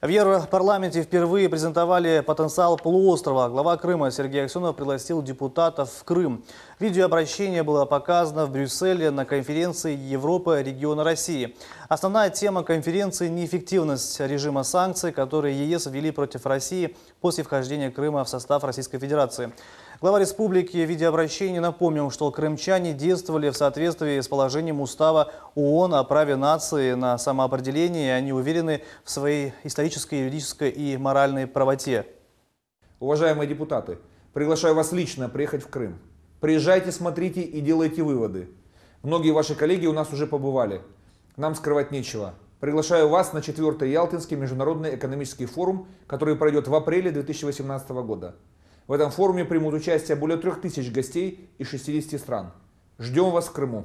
В Европарламенте впервые презентовали потенциал полуострова. Глава Крыма Сергей Аксенов пригласил депутатов в Крым. Видеообращение было показано в Брюсселе на конференции Европа региона России. Основная тема конференции – неэффективность режима санкций, которые ЕС ввели против России после вхождения Крыма в состав Российской Федерации. Глава республики в виде обращения напомнил, что крымчане действовали в соответствии с положением устава ООН о праве нации на самоопределение, и они уверены в своей исторической, юридической и моральной правоте. Уважаемые депутаты, приглашаю вас лично приехать в Крым. Приезжайте, смотрите и делайте выводы. Многие ваши коллеги у нас уже побывали. Нам скрывать нечего. Приглашаю вас на 4 Ялтинский международный экономический форум, который пройдет в апреле 2018 года. В этом форуме примут участие более 3000 гостей из 60 стран. Ждем вас в Крыму.